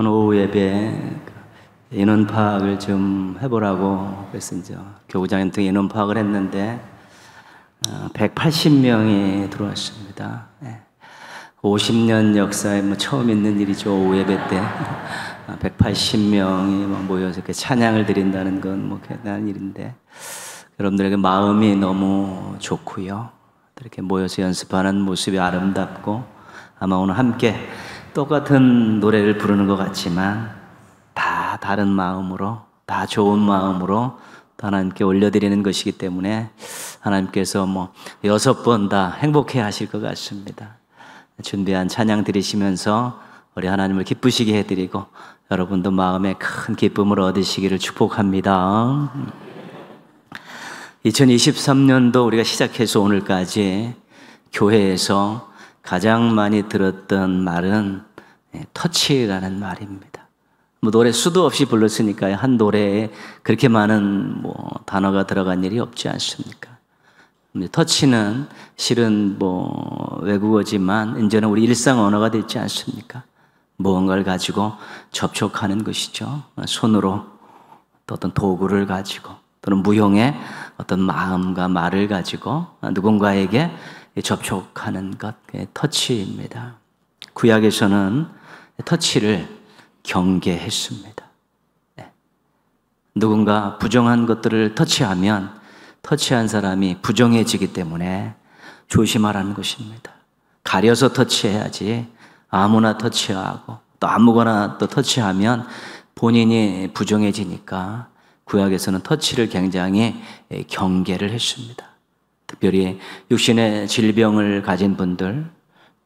오늘 오후 예배 인원 그 파악을 좀 해보라고 그래서 교구장에 등 인원 파악을 했는데 180명이 어, 들어왔습니다. 50년 예. 그 역사에 뭐 처음 있는 일이죠 오후 예배 때 180명이 아, 뭐 모여서 이렇게 찬양을 드린다는 건 뭐 대단한 일인데 여러분들에게 마음이 너무 좋고요 이렇게 모여서 연습하는 모습이 아름답고 아마 오늘 함께 똑같은 노래를 부르는 것 같지만 다 다른 마음으로 다 좋은 마음으로 하나님께 올려드리는 것이기 때문에 하나님께서 뭐 여섯 번 다 행복해 하실 것 같습니다. 준비한 찬양 드리시면서 우리 하나님을 기쁘시게 해드리고 여러분도 마음에 큰 기쁨을 얻으시기를 축복합니다. 2023년도 우리가 시작해서 오늘까지 교회에서 가장 많이 들었던 말은 예, 터치에 관한 말입니다. 뭐 노래 수도 없이 불렀으니까한 노래에 그렇게 많은 뭐 단어가 들어간 일이 없지 않습니까? 터치는 실은 뭐 외국어지만 이제는 우리 일상 언어가 되지 않습니까? 무언가를 가지고 접촉하는 것이죠. 손으로 또 어떤 도구를 가지고 또는 무용의 어떤 마음과 말을 가지고 누군가에게 접촉하는 것, 터치입니다. 구약에서는 터치를 경계했습니다. 네. 누군가 부정한 것들을 터치하면 터치한 사람이 부정해지기 때문에 조심하라는 것입니다. 가려서 터치해야지 아무나 터치하고 또 아무거나 또 터치하면 본인이 부정해지니까 구약에서는 터치를 굉장히 경계를 했습니다. 특별히 육신의 질병을 가진 분들,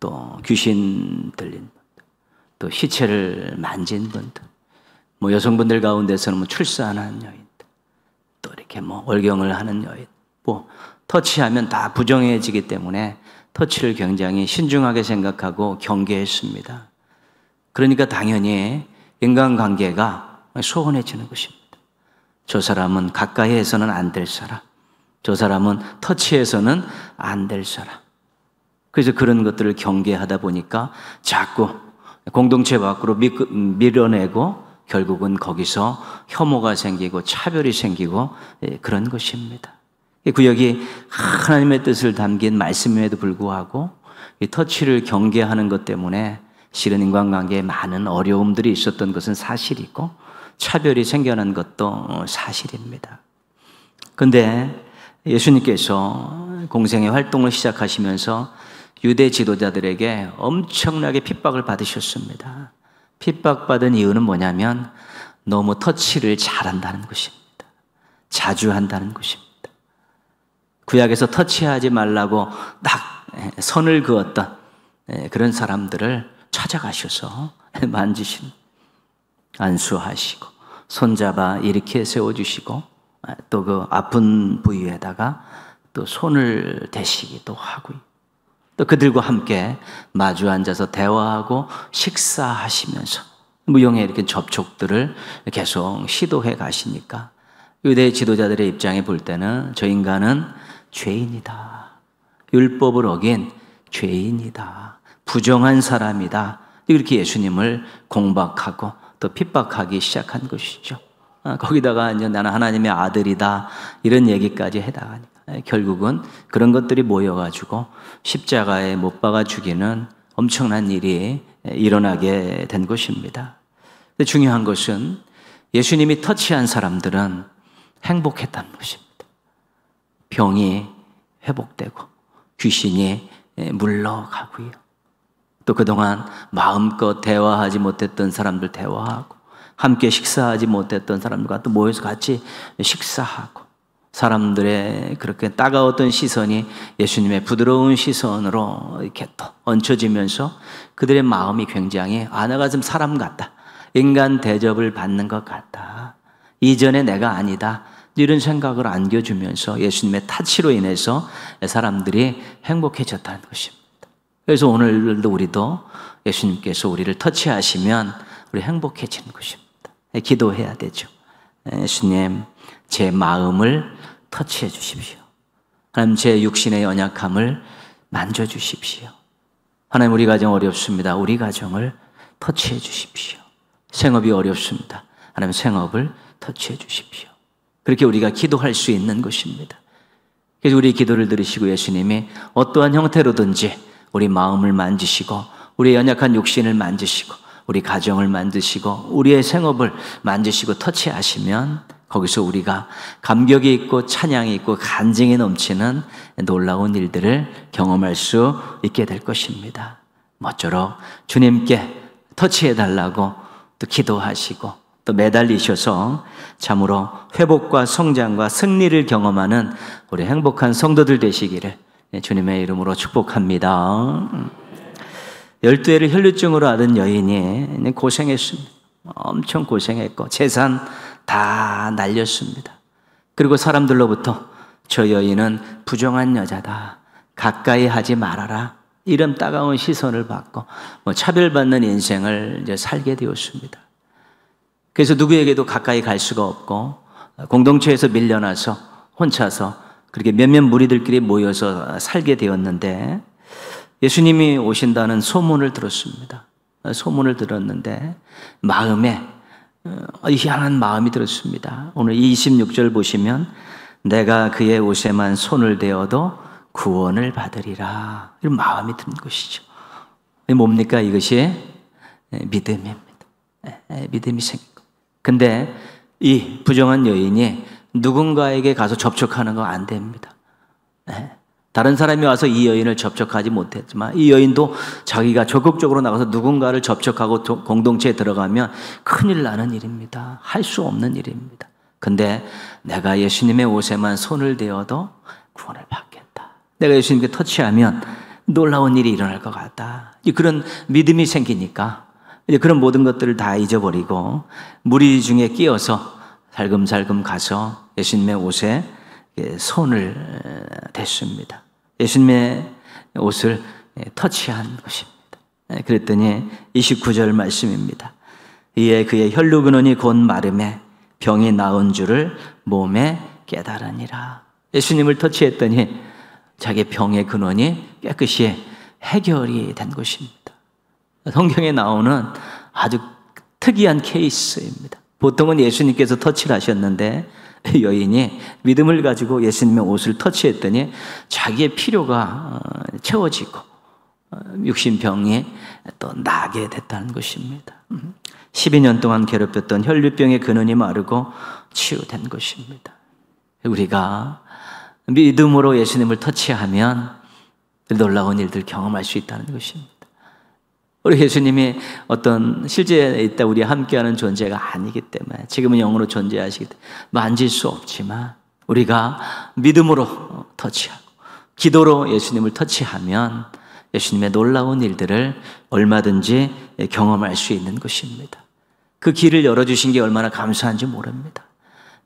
또 귀신 들린 분들, 또 시체를 만진 분들, 뭐 여성분들 가운데서는 뭐 출산한 여인, 들또 이렇게 뭐 월경을 하는 여인, 뭐 터치하면 다 부정해지기 때문에 터치를 굉장히 신중하게 생각하고 경계했습니다. 그러니까 당연히 인간관계가 소원해지는 것입니다. 저 사람은 가까이 에서는안 될 사람. 저 사람은 터치해서는 안 될 사람. 그래서 그런 것들을 경계하다 보니까 자꾸 공동체 밖으로 밀어내고 결국은 거기서 혐오가 생기고 차별이 생기고 예, 그런 것입니다. 이 그 구역이 하나님의 뜻을 담긴 말씀임에도 불구하고 이 터치를 경계하는 것 때문에 실은 인간관계에 많은 어려움들이 있었던 것은 사실이고 차별이 생겨난 것도 사실입니다. 근데 예수님께서 공생의 활동을 시작하시면서 유대 지도자들에게 엄청나게 핍박을 받으셨습니다. 핍박받은 이유는 뭐냐면 너무 터치를 잘한다는 것입니다. 자주 한다는 것입니다. 구약에서 터치하지 말라고 딱 예, 선을 그었던 예, 그런 사람들을 찾아가셔서 만지신 안수하시고 손잡아 일으켜 세워주시고 또그 아픈 부위에다가 또 손을 대시기도 하고 또 그들과 함께 마주 앉아서 대화하고 식사하시면서 무용의 뭐 이렇게 접촉들을 계속 시도해 가시니까 유대 지도자들의 입장에 볼 때는 저 인간은 죄인이다. 율법을 어긴 죄인이다. 부정한 사람이다. 이렇게 예수님을 공박하고 또 핍박하기 시작한 것이죠. 어, 거기다가 이제 나는 하나님의 아들이다. 이런 얘기까지 해다가 예, 결국은 그런 것들이 모여가지고 십자가에 못 박아 죽이는 엄청난 일이 예, 일어나게 된 것입니다. 중요한 것은 예수님이 터치한 사람들은 행복했다는 것입니다. 병이 회복되고 귀신이 예, 물러가고요. 또 그동안 마음껏 대화하지 못했던 사람들 대화하고 함께 식사하지 못했던 사람들과 또 모여서 같이 식사하고 사람들의 그렇게 따가웠던 시선이 예수님의 부드러운 시선으로 이렇게 또 얹혀지면서 그들의 마음이 굉장히 아 내가 좀 사람 같다 인간 대접을 받는 것 같다 이전에 내가 아니다 이런 생각을 안겨주면서 예수님의 타치로 인해서 사람들이 행복해졌다는 것입니다. 그래서 오늘도 우리도 예수님께서 우리를 터치하시면 우리 행복해지는 것입니다. 기도해야 되죠. 네, 예수님, 제 마음을 터치해 주십시오. 하나님, 제 육신의 연약함을 만져 주십시오. 하나님, 우리 가정 어렵습니다. 우리 가정을 터치해 주십시오. 생업이 어렵습니다. 하나님, 생업을 터치해 주십시오. 그렇게 우리가 기도할 수 있는 것입니다. 그래서 우리 기도를 들으시고 예수님이 어떠한 형태로든지 우리 마음을 만지시고 우리 연약한 육신을 만지시고 우리 가정을 만드시고 우리의 생업을 만드시고 터치하시면 거기서 우리가 감격이 있고 찬양이 있고 간증이 넘치는 놀라운 일들을 경험할 수 있게 될 것입니다. 모쪼록 주님께 터치해 달라고 또 기도하시고 또 매달리셔서 참으로 회복과 성장과 승리를 경험하는 우리 행복한 성도들 되시기를 주님의 이름으로 축복합니다. 열두해를 혈류증으로 앓은 여인이 고생했습니다. 엄청 고생했고 재산 다 날렸습니다. 그리고 사람들로부터 저 여인은 부정한 여자다. 가까이 하지 말아라. 이런 따가운 시선을 받고 뭐 차별받는 인생을 이제 살게 되었습니다. 그래서 누구에게도 가까이 갈 수가 없고 공동체에서 밀려나서 혼자서 그렇게 몇몇 무리들끼리 모여서 살게 되었는데 예수님이 오신다는 소문을 들었습니다. 소문을 들었는데 마음에 어, 희한한 마음이 들었습니다. 오늘 26절 보시면 내가 그의 옷에만 손을 대어도 구원을 받으리라. 이런 마음이 드는 것이죠. 뭡니까? 이것이 예, 믿음입니다. 예, 예, 믿음이 생긴 거. 근데 이 부정한 여인이 누군가에게 가서 접촉하는 거 안 됩니다. 다른 사람이 와서 이 여인을 접촉하지 못했지만 이 여인도 자기가 적극적으로 나가서 누군가를 접촉하고 공동체에 들어가면 큰일 나는 일입니다. 할 수 없는 일입니다. 근데 내가 예수님의 옷에만 손을 대어도 구원을 받겠다. 내가 예수님께 터치하면 놀라운 일이 일어날 것 같다. 그런 믿음이 생기니까 그런 모든 것들을 다 잊어버리고 무리 중에 끼어서 살금살금 가서 예수님의 옷에 예, 손을 댔습니다. 예수님의 옷을 예, 터치한 것입니다. 예, 그랬더니 29절 말씀입니다. 이에 그의 혈루 근원이 곧 마름에 병이 나은 줄을 몸에 깨달으니라. 예수님을 터치했더니 자기 병의 근원이 깨끗이 해결이 된 것입니다. 성경에 나오는 아주 특이한 케이스입니다. 보통은 예수님께서 터치를 하셨는데 여인이 믿음을 가지고 예수님의 옷을 터치했더니 자기의 필요가 어, 채워지고 어, 육신병이 또 나게 됐다는 것입니다. 12년 음. 동안 괴롭혔던 혈류병의 근원이 마르고 치유된 것입니다. 우리가 믿음으로 예수님을 터치하면 놀라운 일들 경험할 수 있다는 것입니다. 우리 예수님이 어떤 실제에 있다 우리 함께하는 존재가 아니기 때문에 지금은 영으로 존재하시기 때문에 만질 수 없지만 우리가 믿음으로 터치하고 기도로 예수님을 터치하면 예수님의 놀라운 일들을 얼마든지 경험할 수 있는 것입니다. 그 길을 열어주신 게 얼마나 감사한지 모릅니다.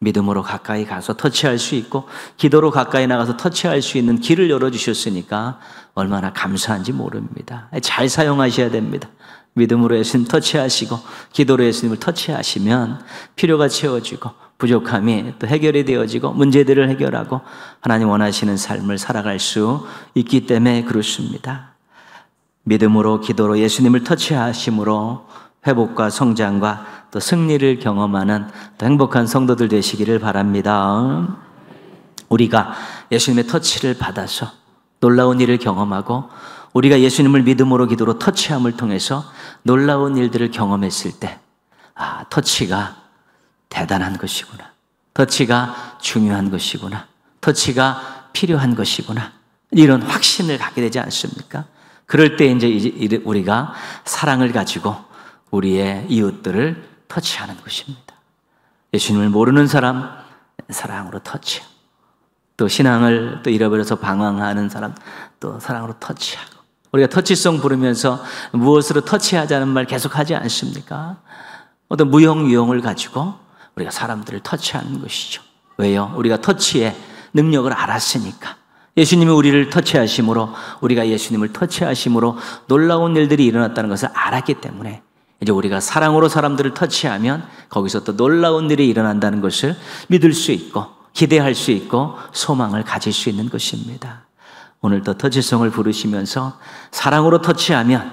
믿음으로 가까이 가서 터치할 수 있고 기도로 가까이 나가서 터치할 수 있는 길을 열어주셨으니까 얼마나 감사한지 모릅니다. 잘 사용하셔야 됩니다. 믿음으로 예수님 터치하시고 기도로 예수님을 터치하시면 필요가 채워지고 부족함이 또 해결이 되어지고 문제들을 해결하고 하나님 원하시는 삶을 살아갈 수 있기 때문에 그렇습니다. 믿음으로 기도로 예수님을 터치하심으로 회복과 성장과 또 승리를 경험하는 또 행복한 성도들 되시기를 바랍니다. 우리가 예수님의 터치를 받아서 놀라운 일을 경험하고 우리가 예수님을 믿음으로 기도로 터치함을 통해서 놀라운 일들을 경험했을 때, 아, 터치가 대단한 것이구나. 터치가 중요한 것이구나. 터치가 필요한 것이구나. 이런 확신을 갖게 되지 않습니까? 그럴 때 이제 우리가 사랑을 가지고 우리의 이웃들을 터치하는 것입니다. 예수님을 모르는 사람 사랑으로 터치하고 또 신앙을 또 잃어버려서 방황하는 사람 또 사랑으로 터치하고 우리가 터치송 부르면서 무엇으로 터치하자는 말 계속하지 않습니까? 어떤 무형 유형을 가지고 우리가 사람들을 터치하는 것이죠. 왜요? 우리가 터치의 능력을 알았으니까. 예수님이 우리를 터치하심으로 우리가 예수님을 터치하심으로 놀라운 일들이 일어났다는 것을 알았기 때문에 이제 우리가 사랑으로 사람들을 터치하면 거기서 또 놀라운 일이 일어난다는 것을 믿을 수 있고 기대할 수 있고 소망을 가질 수 있는 것입니다. 오늘도 터치성을 부르시면서 사랑으로 터치하면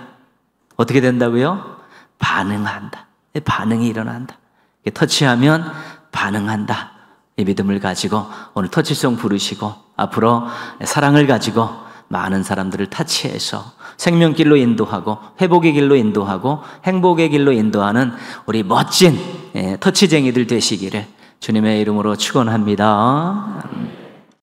어떻게 된다고요? 반응한다. 네, 반응이 일어난다. 터치하면 반응한다. 이 믿음을 가지고 오늘 터치성 부르시고 앞으로 사랑을 가지고 많은 사람들을 터치해서 생명길로 인도하고 회복의 길로 인도하고 행복의 길로 인도하는 우리 멋진 예, 터치쟁이들 되시기를 주님의 이름으로 축원합니다.